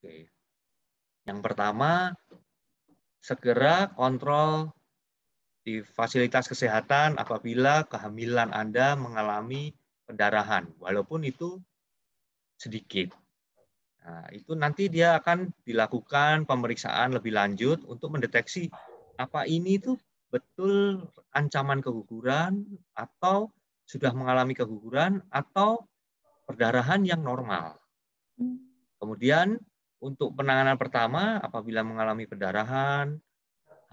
Oke. Yang pertama, segera kontrol di fasilitas kesehatan apabila kehamilan Anda mengalami pendarahan, walaupun itu sedikit. Nah, itu nanti dia akan dilakukan pemeriksaan lebih lanjut untuk mendeteksi apa ini itu betul ancaman keguguran atau sudah mengalami keguguran atau perdarahan yang normal. Hmm. Kemudian untuk penanganan pertama, apabila mengalami perdarahan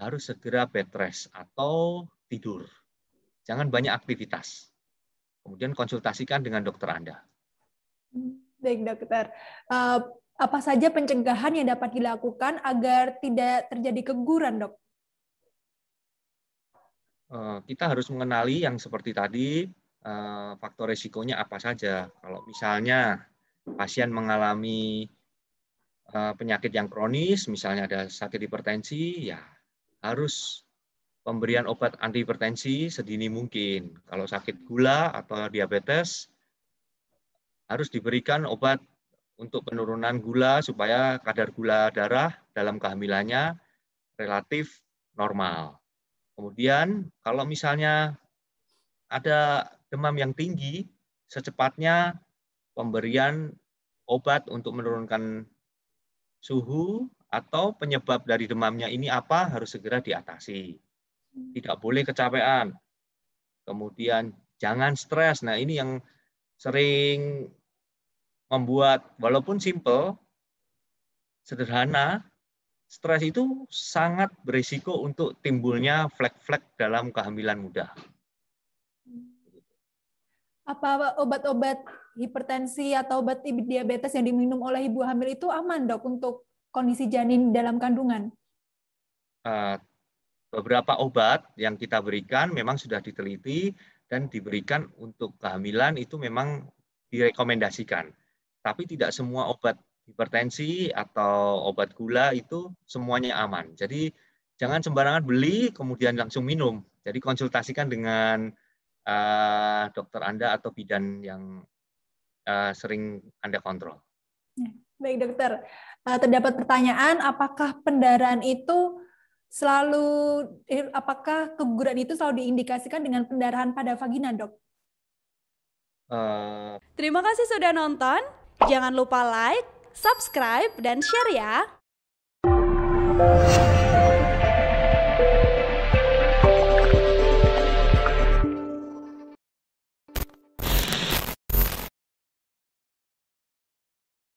harus segera bed rest atau tidur. Jangan banyak aktivitas. Kemudian konsultasikan dengan dokter Anda. Baik dokter, eh, apa saja pencegahan yang dapat dilakukan agar tidak terjadi keguguran dok? Eh, kita harus mengenali yang seperti tadi, eh, faktor resikonya apa saja. Kalau misalnya pasien mengalami Eh, penyakit yang kronis, misalnya ada sakit hipertensi, ya harus pemberian obat antihipertensi sedini mungkin. Kalau sakit gula atau diabetes, harus diberikan obat untuk penurunan gula supaya kadar gula darah dalam kehamilannya relatif normal. Kemudian kalau misalnya ada demam yang tinggi, secepatnya pemberian obat untuk menurunkan suhu atau penyebab dari demamnya ini apa harus segera diatasi. Tidak boleh kecapean. Kemudian jangan stres. Nah, ini yang sering membuat walaupun simple sederhana stres itu sangat berisiko untuk timbulnya flek-flek dalam kehamilan muda apa obat-obat hipertensi atau obat diabetes yang diminum oleh ibu hamil itu aman dok untuk kondisi janin dalam kandungan? Eh, beberapa obat yang kita berikan memang sudah diteliti dan diberikan untuk kehamilan itu memang direkomendasikan. Tapi tidak semua obat hipertensi atau obat gula itu semuanya aman. Jadi jangan sembarangan beli kemudian langsung minum. Jadi konsultasikan dengan uh, dokter Anda atau bidan yang uh, sering Anda kontrol. Ya, baik dokter, uh, terdapat pertanyaan apakah pendarahan itu selalu apakah keguguran itu selalu diindikasikan dengan pendarahan pada vagina dok? Uh... Terima kasih sudah nonton. Jangan lupa like, subscribe, dan share ya.